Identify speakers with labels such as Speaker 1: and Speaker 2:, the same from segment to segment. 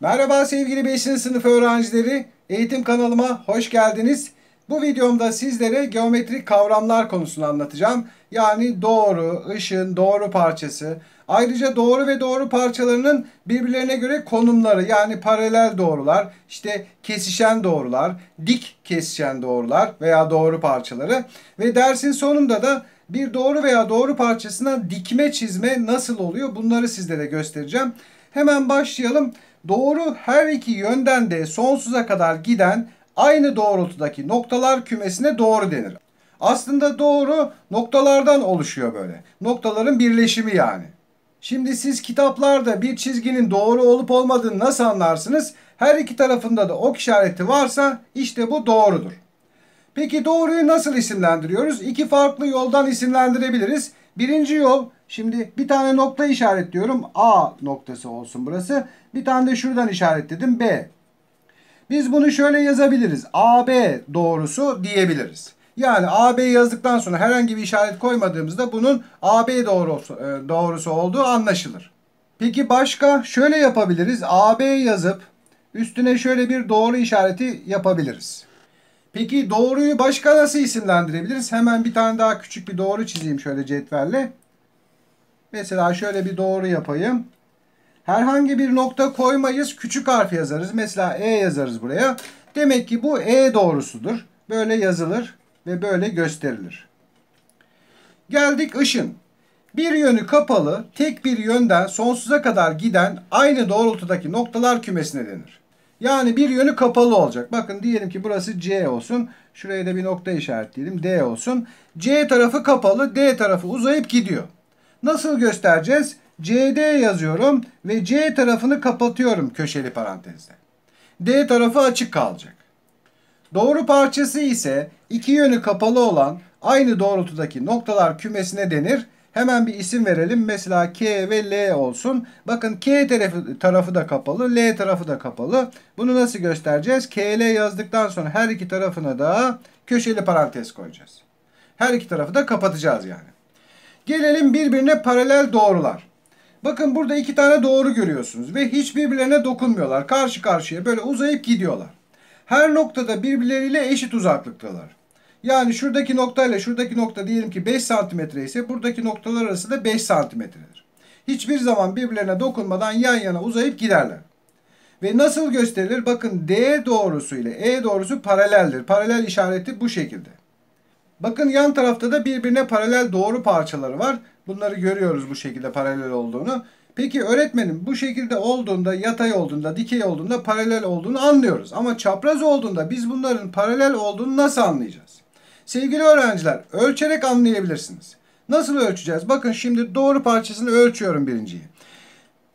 Speaker 1: Merhaba sevgili 5. sınıf öğrencileri. Eğitim kanalıma hoş geldiniz. Bu videomda sizlere geometrik kavramlar konusunu anlatacağım. Yani doğru, ışın, doğru parçası. Ayrıca doğru ve doğru parçalarının birbirlerine göre konumları yani paralel doğrular, işte kesişen doğrular, dik kesişen doğrular veya doğru parçaları. Ve dersin sonunda da bir doğru veya doğru parçasına dikme çizme nasıl oluyor bunları sizlere göstereceğim. Hemen başlayalım doğru her iki yönden de sonsuza kadar giden aynı doğrultudaki noktalar kümesine doğru denir. Aslında doğru noktalardan oluşuyor böyle. Noktaların birleşimi yani. Şimdi siz kitaplarda bir çizginin doğru olup olmadığını nasıl anlarsınız? Her iki tarafında da ok işareti varsa işte bu doğrudur. Peki doğruyu nasıl isimlendiriyoruz? İki farklı yoldan isimlendirebiliriz. Birinci yol Şimdi bir tane nokta işaretliyorum. A noktası olsun burası. Bir tane de şuradan işaretledim. B. Biz bunu şöyle yazabiliriz. AB doğrusu diyebiliriz. Yani AB yazdıktan sonra herhangi bir işaret koymadığımızda bunun AB doğrusu, e, doğrusu olduğu anlaşılır. Peki başka şöyle yapabiliriz. AB yazıp üstüne şöyle bir doğru işareti yapabiliriz. Peki doğruyu başka nasıl isimlendirebiliriz? Hemen bir tane daha küçük bir doğru çizeyim şöyle cetvelle. Mesela şöyle bir doğru yapayım. Herhangi bir nokta koymayız. Küçük harf yazarız. Mesela E yazarız buraya. Demek ki bu E doğrusudur. Böyle yazılır ve böyle gösterilir. Geldik ışın. Bir yönü kapalı, tek bir yönden sonsuza kadar giden aynı doğrultudaki noktalar kümesine denir. Yani bir yönü kapalı olacak. Bakın diyelim ki burası C olsun. Şuraya da bir nokta işaretleyelim. D olsun. C tarafı kapalı, D tarafı uzayıp gidiyor. Nasıl göstereceğiz? CD yazıyorum ve C tarafını kapatıyorum köşeli parantezde. D tarafı açık kalacak. Doğru parçası ise iki yönü kapalı olan aynı doğrultudaki noktalar kümesine denir. Hemen bir isim verelim. Mesela K ve L olsun. Bakın K tarafı, tarafı da kapalı, L tarafı da kapalı. Bunu nasıl göstereceğiz? K, L yazdıktan sonra her iki tarafına da köşeli parantez koyacağız. Her iki tarafı da kapatacağız yani. Gelelim birbirine paralel doğrular. Bakın burada iki tane doğru görüyorsunuz ve hiç birbirlerine dokunmuyorlar. Karşı karşıya böyle uzayıp gidiyorlar. Her noktada birbirleriyle eşit uzaklıktalar. Yani şuradaki noktayla şuradaki nokta diyelim ki 5 santimetre ise buradaki noktalar arası da 5 santimetredir. Hiçbir zaman birbirlerine dokunmadan yan yana uzayıp giderler. Ve nasıl gösterilir? Bakın D doğrusu ile E doğrusu paraleldir. Paralel işareti bu şekilde. Bakın yan tarafta da birbirine paralel doğru parçaları var. Bunları görüyoruz bu şekilde paralel olduğunu. Peki öğretmenim bu şekilde olduğunda yatay olduğunda dikey olduğunda paralel olduğunu anlıyoruz. Ama çapraz olduğunda biz bunların paralel olduğunu nasıl anlayacağız? Sevgili öğrenciler ölçerek anlayabilirsiniz. Nasıl ölçeceğiz? Bakın şimdi doğru parçasını ölçüyorum birinciyi.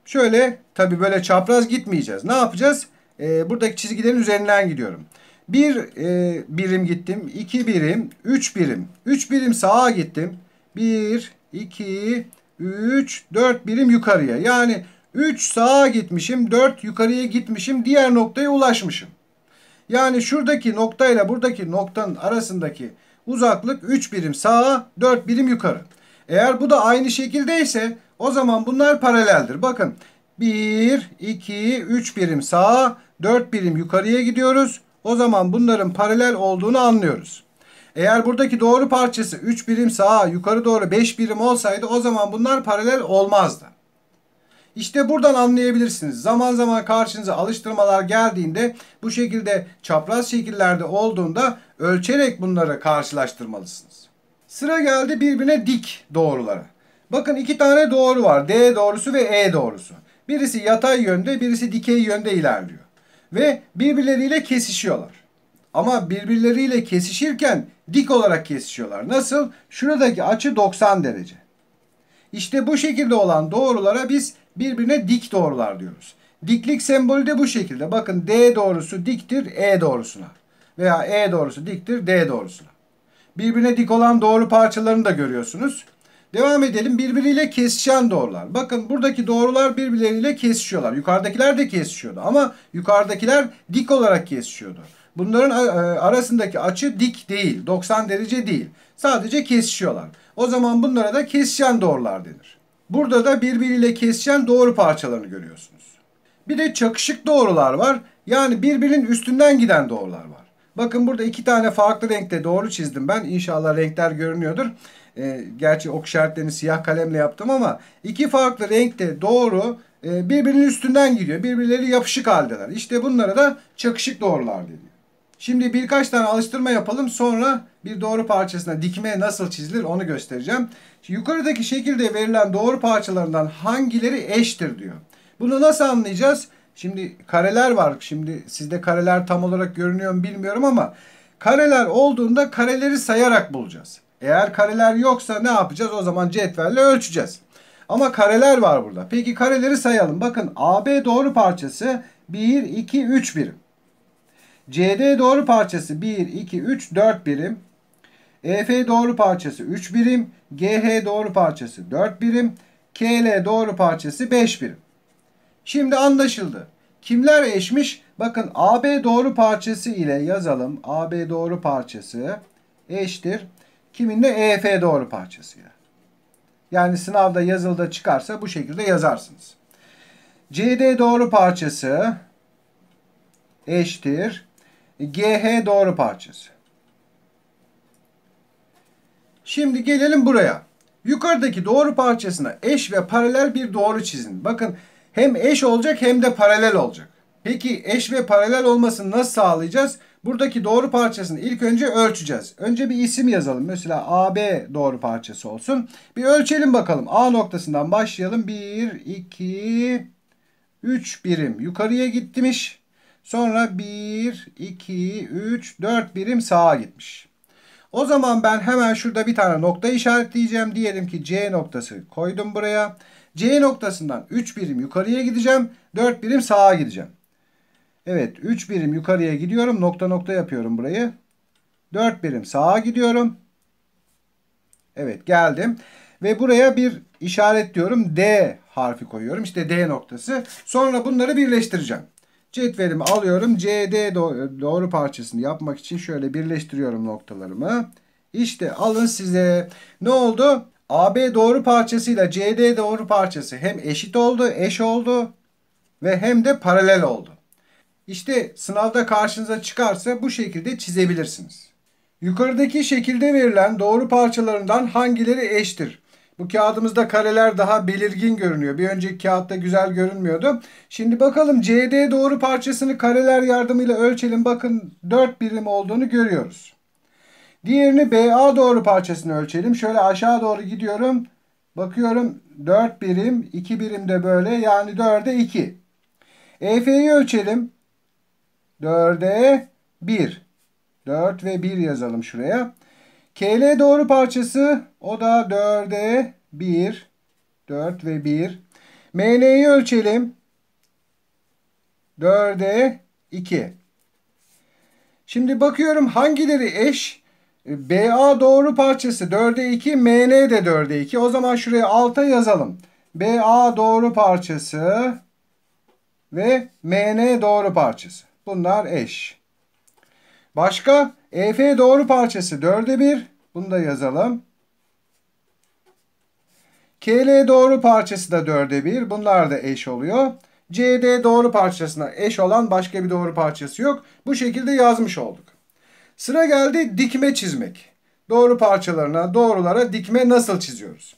Speaker 1: Şöyle tabi böyle çapraz gitmeyeceğiz. Ne yapacağız? Ee, buradaki çizgilerin üzerinden gidiyorum. Bir e, birim gittim. iki birim. Üç birim. Üç birim sağa gittim. Bir, iki, üç, dört birim yukarıya. Yani üç sağa gitmişim. Dört yukarıya gitmişim. Diğer noktaya ulaşmışım. Yani şuradaki noktayla buradaki noktanın arasındaki uzaklık 3 birim sağa 4 birim yukarı. Eğer bu da aynı şekildeyse o zaman bunlar paraleldir. Bakın 1, 2, 3 birim sağa 4 birim yukarıya gidiyoruz. O zaman bunların paralel olduğunu anlıyoruz. Eğer buradaki doğru parçası 3 birim sağa yukarı doğru 5 birim olsaydı o zaman bunlar paralel olmazdı. İşte buradan anlayabilirsiniz. Zaman zaman karşınıza alıştırmalar geldiğinde bu şekilde çapraz şekillerde olduğunda ölçerek bunları karşılaştırmalısınız. Sıra geldi birbirine dik doğrulara. Bakın iki tane doğru var. D doğrusu ve E doğrusu. Birisi yatay yönde birisi dikey yönde ilerliyor ve birbirleriyle kesişiyorlar. Ama birbirleriyle kesişirken dik olarak kesişiyorlar. Nasıl? Şuradaki açı 90 derece. İşte bu şekilde olan doğrulara biz birbirine dik doğrular diyoruz. Diklik sembolü de bu şekilde. Bakın D doğrusu diktir E doğrusuna. Veya E doğrusu diktir D doğrusuna. Birbirine dik olan doğru parçalarını da görüyorsunuz. Devam edelim. Birbiriyle kesişen doğrular. Bakın buradaki doğrular birbirleriyle kesişiyorlar. Yukarıdakiler de kesişiyordu ama yukarıdakiler dik olarak kesişiyordu. Bunların e, e, arasındaki açı dik değil. 90 derece değil. Sadece kesişiyorlar. O zaman bunlara da kesişen doğrular denir. Burada da birbiriyle kesişen doğru parçalarını görüyorsunuz. Bir de çakışık doğrular var. Yani birbirinin üstünden giden doğrular var. Bakın burada iki tane farklı renkte doğru çizdim ben. İnşallah renkler görünüyordur. E, gerçi ok işaretlerini siyah kalemle yaptım ama iki farklı renkte doğru e, birbirinin üstünden gidiyor. Birbirleri yapışık haldeler. İşte bunlara da çakışık doğrular deniyor. Şimdi birkaç tane alıştırma yapalım. Sonra bir doğru parçasına dikme nasıl çizilir onu göstereceğim. Şimdi yukarıdaki şekilde verilen doğru parçalarından hangileri eştir diyor. Bunu nasıl anlayacağız? Şimdi kareler var. Şimdi sizde kareler tam olarak görünüyor mu bilmiyorum ama kareler olduğunda kareleri sayarak bulacağız. Eğer kareler yoksa ne yapacağız? O zaman cetvelle ölçeceğiz. Ama kareler var burada. Peki kareleri sayalım. Bakın AB doğru parçası 1, 2, 3 birim. CD doğru parçası 1, 2, 3, 4 birim. EF doğru parçası 3 birim. GH doğru parçası 4 birim. KL doğru parçası 5 birim. Şimdi anlaşıldı. Kimler eşmiş? Bakın AB doğru parçası ile yazalım. AB doğru parçası eşittir. Kiminde EF doğru parçasıyla. Yani sınavda yazılıda çıkarsa bu şekilde yazarsınız. CD doğru parçası eşittir. GH doğru parçası. Şimdi gelelim buraya. Yukarıdaki doğru parçasına eş ve paralel bir doğru çizin. Bakın hem eş olacak hem de paralel olacak. Peki eş ve paralel olmasını nasıl sağlayacağız? Buradaki doğru parçasını ilk önce ölçeceğiz. Önce bir isim yazalım. Mesela AB doğru parçası olsun. Bir ölçelim bakalım. A noktasından başlayalım. 1, 2, 3 birim yukarıya gitmiş. Sonra 1, 2, 3, 4 birim sağa gitmiş. O zaman ben hemen şurada bir tane nokta işaretleyeceğim. Diyelim ki C noktası koydum buraya. C noktasından 3 birim yukarıya gideceğim. 4 birim sağa gideceğim. Evet 3 birim yukarıya gidiyorum. Nokta nokta yapıyorum burayı. 4 birim sağa gidiyorum. Evet geldim. Ve buraya bir işaret diyorum. D harfi koyuyorum. İşte D noktası. Sonra bunları birleştireceğim. Cetvelimi alıyorum. CD doğru parçasını yapmak için şöyle birleştiriyorum noktalarımı. İşte alın size. Ne oldu? AB doğru parçasıyla CD doğru parçası hem eşit oldu, eş oldu ve hem de paralel oldu. İşte sınavda karşınıza çıkarsa bu şekilde çizebilirsiniz. Yukarıdaki şekilde verilen doğru parçalarından hangileri eştir? Bu kağıdımızda kareler daha belirgin görünüyor. Bir önceki kağıtta güzel görünmüyordu. Şimdi bakalım CD doğru parçasını kareler yardımıyla ölçelim. Bakın 4 birim olduğunu görüyoruz. Diğerini BA doğru parçasını ölçelim. Şöyle aşağı doğru gidiyorum. Bakıyorum 4 birim, 2 birim de böyle yani 4'e 2. EF'yi ölçelim. 4'e 1. 4 ve 1 yazalım şuraya. KL doğru parçası o da 4'e 1. 4 ve 1. MN'yi ölçelim. 4'e 2. Şimdi bakıyorum hangileri eş? BA doğru parçası 4'e 2, MN de 4'e 2. O zaman şuraya alta yazalım. BA doğru parçası ve MN doğru parçası. Bunlar eş. Başka? EF doğru parçası 4'e 1. Bunu da yazalım. KL doğru parçası da 4'e 1. Bunlar da eş oluyor. CD doğru parçasına eş olan başka bir doğru parçası yok. Bu şekilde yazmış olduk. Sıra geldi dikme çizmek. Doğru parçalarına, doğrulara dikme nasıl çiziyoruz?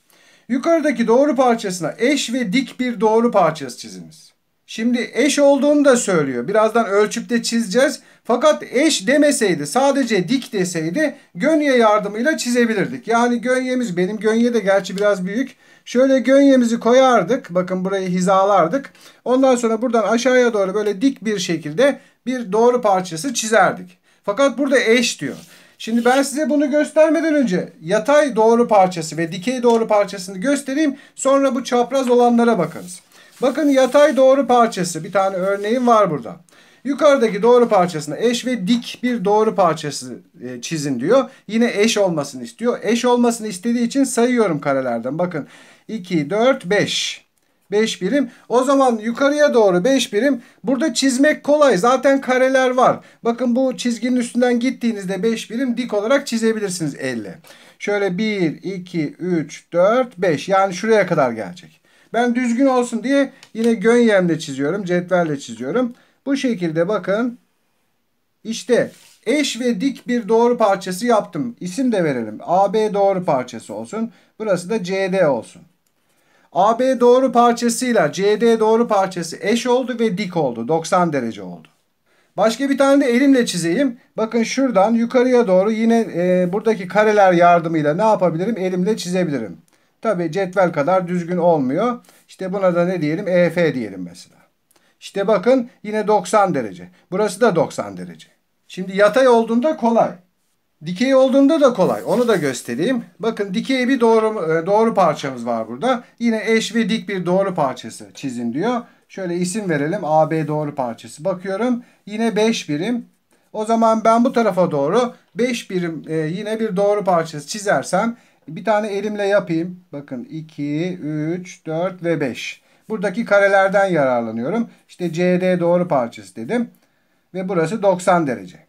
Speaker 1: Yukarıdaki doğru parçasına eş ve dik bir doğru parçası çiziniz. Şimdi eş olduğunu da söylüyor. Birazdan ölçüpte çizeceğiz. Fakat eş demeseydi sadece dik deseydi gönye yardımıyla çizebilirdik. Yani gönyemiz benim gönye de gerçi biraz büyük. Şöyle gönyemizi koyardık. Bakın burayı hizalardık. Ondan sonra buradan aşağıya doğru böyle dik bir şekilde bir doğru parçası çizerdik. Fakat burada eş diyor. Şimdi ben size bunu göstermeden önce yatay doğru parçası ve dikey doğru parçasını göstereyim. Sonra bu çapraz olanlara bakarız. Bakın yatay doğru parçası bir tane örneğim var burada. Yukarıdaki doğru parçasına eş ve dik bir doğru parçası e, çizin diyor. Yine eş olmasını istiyor. Eş olmasını istediği için sayıyorum karelerden. Bakın 2, 4, 5. 5 birim. O zaman yukarıya doğru 5 birim. Burada çizmek kolay. Zaten kareler var. Bakın bu çizginin üstünden gittiğinizde 5 birim dik olarak çizebilirsiniz elle. Şöyle 1, 2, 3, 4, 5. Yani şuraya kadar gelecek. Ben düzgün olsun diye yine gönyemle çiziyorum. Cetvelle çiziyorum. Bu şekilde bakın. İşte eş ve dik bir doğru parçası yaptım. İsim de verelim. AB doğru parçası olsun. Burası da CD olsun. AB doğru parçasıyla CD doğru parçası eş oldu ve dik oldu. 90 derece oldu. Başka bir tane de elimle çizeyim. Bakın şuradan yukarıya doğru yine e, buradaki kareler yardımıyla ne yapabilirim? Elimle çizebilirim. Tabi cetvel kadar düzgün olmuyor. İşte buna da ne diyelim? EF diyelim mesela. İşte bakın yine 90 derece. Burası da 90 derece. Şimdi yatay olduğunda kolay. Dikey olduğunda da kolay. Onu da göstereyim. Bakın dikey bir doğru, e, doğru parçamız var burada. Yine eş ve dik bir doğru parçası çizin diyor. Şöyle isim verelim. AB doğru parçası. Bakıyorum yine 5 birim. O zaman ben bu tarafa doğru 5 birim e, yine bir doğru parçası çizersem bir tane elimle yapayım. Bakın 2, 3, 4 ve 5. Buradaki karelerden yararlanıyorum. İşte CD doğru parçası dedim. Ve burası 90 derece.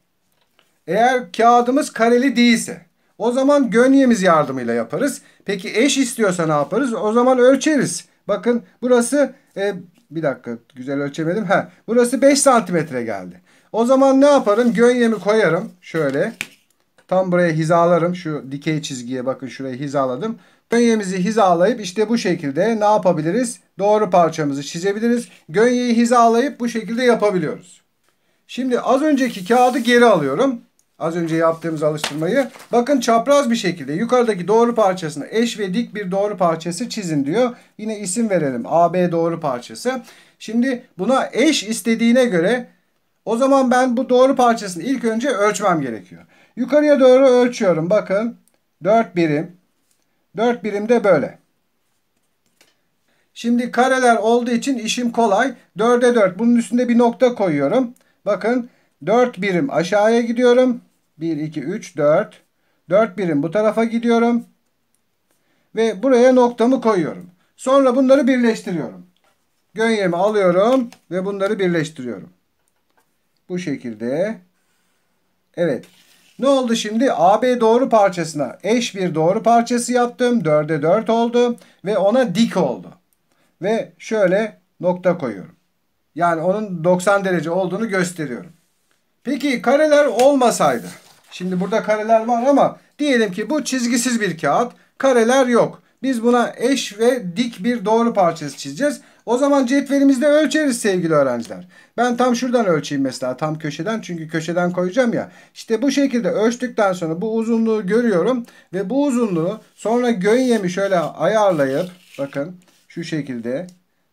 Speaker 1: Eğer kağıdımız kareli değilse o zaman gönyemiz yardımıyla yaparız. Peki eş istiyorsa ne yaparız? O zaman ölçeriz. Bakın burası e, bir dakika güzel ölçemedim. Ha, burası 5 santimetre geldi. O zaman ne yaparım? Gönyemi koyarım şöyle. Tam buraya hizalarım. Şu dikey çizgiye bakın şuraya hizaladım. Gönyemizi hizalayıp işte bu şekilde ne yapabiliriz? Doğru parçamızı çizebiliriz. Gönyeyi hizalayıp bu şekilde yapabiliyoruz. Şimdi az önceki kağıdı geri alıyorum. Az önce yaptığımız alıştırmayı. Bakın çapraz bir şekilde yukarıdaki doğru parçasını eş ve dik bir doğru parçası çizin diyor. Yine isim verelim. AB doğru parçası. Şimdi buna eş istediğine göre o zaman ben bu doğru parçasını ilk önce ölçmem gerekiyor. Yukarıya doğru ölçüyorum. Bakın 4 birim. 4 birim de böyle. Şimdi kareler olduğu için işim kolay. 4'e 4. Bunun üstünde bir nokta koyuyorum. Bakın 4 birim aşağıya gidiyorum. 1, 2, 3, 4. 4 birim bu tarafa gidiyorum. Ve buraya noktamı koyuyorum. Sonra bunları birleştiriyorum. Gönyemi alıyorum ve bunları birleştiriyorum. Bu şekilde. Evet. Ne oldu şimdi? AB doğru parçasına eş bir doğru parçası yaptım. 4'e 4 oldu ve ona dik oldu. Ve şöyle nokta koyuyorum. Yani onun 90 derece olduğunu gösteriyorum. Peki kareler olmasaydı. Şimdi burada kareler var ama diyelim ki bu çizgisiz bir kağıt. Kareler yok. Biz buna eş ve dik bir doğru parçası çizeceğiz. O zaman cetvelimizde ölçeriz sevgili öğrenciler. Ben tam şuradan ölçeyim mesela tam köşeden çünkü köşeden koyacağım ya. İşte bu şekilde ölçtükten sonra bu uzunluğu görüyorum ve bu uzunluğu sonra gönyemi şöyle ayarlayıp bakın şu şekilde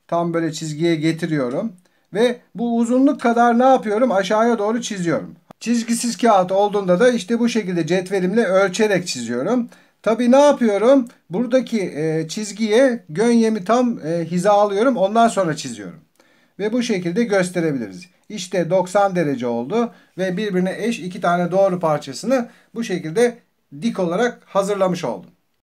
Speaker 1: tam böyle çizgiye getiriyorum. Ve bu uzunluk kadar ne yapıyorum aşağıya doğru çiziyorum. Çizgisiz kağıt olduğunda da işte bu şekilde cetvelimle ölçerek çiziyorum. Tabii ne yapıyorum? Buradaki e, çizgiye gönyemi tam e, hiza alıyorum. Ondan sonra çiziyorum. Ve bu şekilde gösterebiliriz. İşte 90 derece oldu ve birbirine eş iki tane doğru parçasını bu şekilde dik olarak hazırlamış oldum.